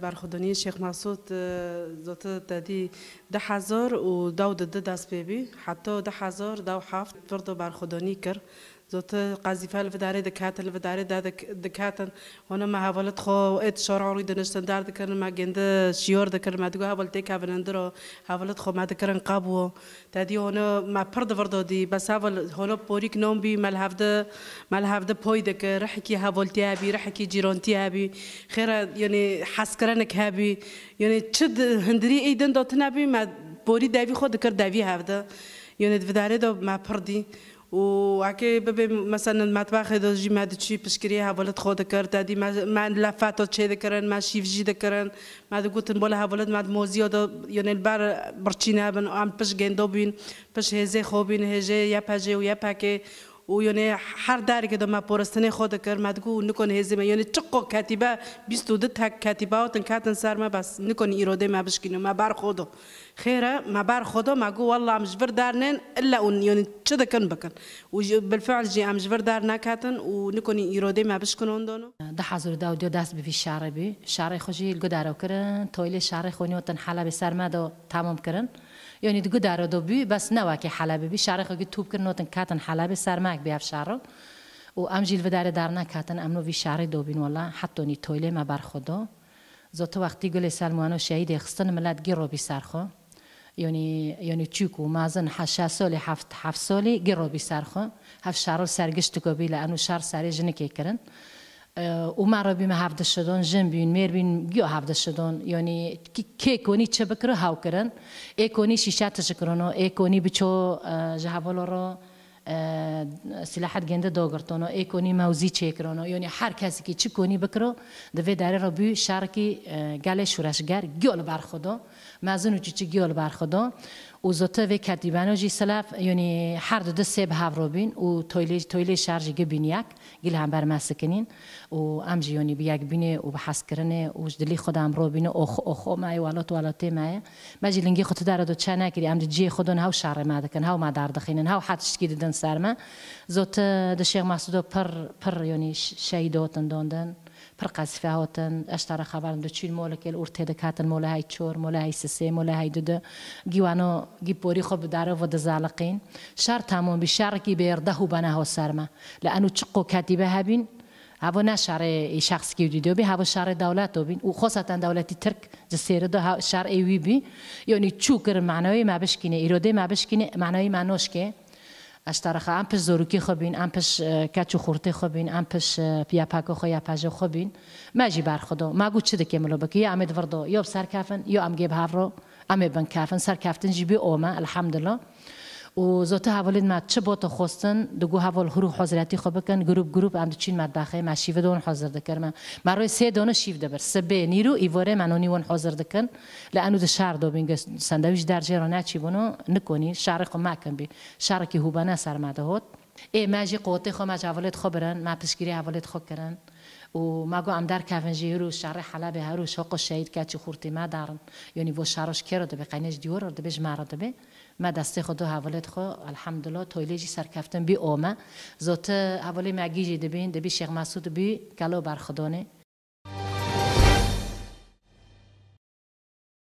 برخودانی شیخ مسعود زوته د دې د هزار او دا د 10 بیبي حتی د هزار دا هفت برد برخودانی کرد زوت قاذفه الفداري دكات الفداري داد دكات هنا ما هبلت خو ات شرع روی دنستن دارد کردن ما گند شیار دکر ما دیگه تقول که تيك رو هبلت خو ما ذكر نقابو تادي هنا ما پرده فردو دي بس هبل هنوز بوريك نوم بی مل هفده مل هفده بوي دك رحكي هبلتي هبي رحكي جيرونتي هایی خیره یعنی حس کردن که هایی یعنی چند هندري ایدن دادن بي ما بوري دافي خود دکر دافي هفده يعني فداري دو ما پردی وعكي مثلا المطبخ هذا جي ما تشي بشكريها ولد خو ذكرت هذه ما لفات تشي ذكرن ما شيف جي ذكرن ما قلت نبولها ولد ما موزيو دا يعني البار برشينا بن عم بش جندوبين بش هزي خوبين هجي يا باجي ويا باكي و یعنی هر داری که دم پرستن خود کرد مدگو نکن هزیمه یعنی چقدر کتیبه بیست و دو تا کتیبه آتن کاتن سر ما بس نکن ایراده ما بشکنی ما بر خدا خیره ما بر خدا ما گو والله مش بر دارن الا اون یعنی چه دکن بکن و بالفعل جی مجبور دار نکاتن و نکن ایراده ما بشکن اون دانو ده حضور داودیو دست بی شعر بی شعر خوشی گدارو کردن تایل شعر خونی وطن حلب سر ما دو تمام کرن یعنی دیگه در دو بی بس نه که حالا بی شرخ خوگی توپ کردن نوتن کاتن حالا حلب سرمگ خەلق بیاب شارڕ و ئەم ژیل بەدارە دار ناکاتن ئەمنۆوی شاری حتی نی تویل ما بر خدا زۆتە وقتی گل سلمانو شهید خستن ملت گرو بی سرخو یعنی یعنی مازن سال هفت هفت سالی گرو بی سرخو هفت شر سرگشت گۆبی لە ئەن و شار ساری ژنکێکردن بیم هەفتە شدن جن بین مێربین شدن یعنی شدۆن کنی چه بکره هاو بکرە ای کنی کۆنی شیشاتش ای کنی بچو بچۆ رو؟ سلاحت گنده داگرتانو ای کنی موزی چکرانو یعنی هر کسی که چی کنی بکرو دوی داره را بی شرکی گل شورشگر گل بر خدا مزونو چی چی گل بر خدا او زوتا و کتی یعنی و جی سلاف یعنی هر دو سه هاف رو بین و تویلی تویلی شارج بین یک گل هم بر مسکنین و ام جیونی یعنی بینه و بحث کرنه و دلی خودم رو بینه اوخ اوخ ما ولات ولات ما ما لنگی خود در دو چه کری ام جی خودن هاو شعر ما دکن هاو ما در دخینن هاو حد که ددن سرما زوتا د شیخ محمود پر پر یعنی شهیداتن داندن پر فهاتن هاتن اشتر خبرم چین مال کل ارته دکاتن مال های چور مال های سه، مال های دوده گیوانا گی پوری خوب داره و دزالقین شر تمام بی شر کی برده دهو بنه ها سرما لانو چقو به هبین هوا نه شر شخص کی دیده بی هوا شر دولت دو بین او خاصتا دولتی ترک جسیر ده شر ایوی بی یعنی چوکر معنای مبشکینه ایراده ما معنای منوش که اشترخه ام پش زوروکی خوبین ام پش اه، کچو خورته خوبین ام پش اه، پیا پاکو خو یا پاجو خوبین ما جی بر خدا ما گو چه دکی ملو بکی یا امید وردو یا سر کفن یا ام گیب هفرو ام بن کفن سر کفتن جی بی اومه الحمدلله و زوته حوالید ما چه با تو خواستن دگو حوال هرو حضرتی خوب بکن گروپ گروپ ام چین مدخه ما شیوه دون حاضر دکرم ما روی سه دانه شیف دبر سه به نیرو ایواره منونی ون حاضر دکن لانو ده شهر دو بینگ سندویش در را بونو نکنی شهر خو مکن بی شهر که هوبانه سرمده هات ای ماجی قوتی خو ما اولت خو برن ما پشگیری اولت خو کرن و ما گو ام در کفنجی رو شهر حلب شاق و شهید که چی خورتی ما دارن یعنی و شهرش کرده به قینش دیور ده بهش مرده به ما دست خود حوالت خو الحمدلله سر سرکفتن بی اومه زوت حوالی جی دبین دبی شیخ مسعود بی کلو برخدانه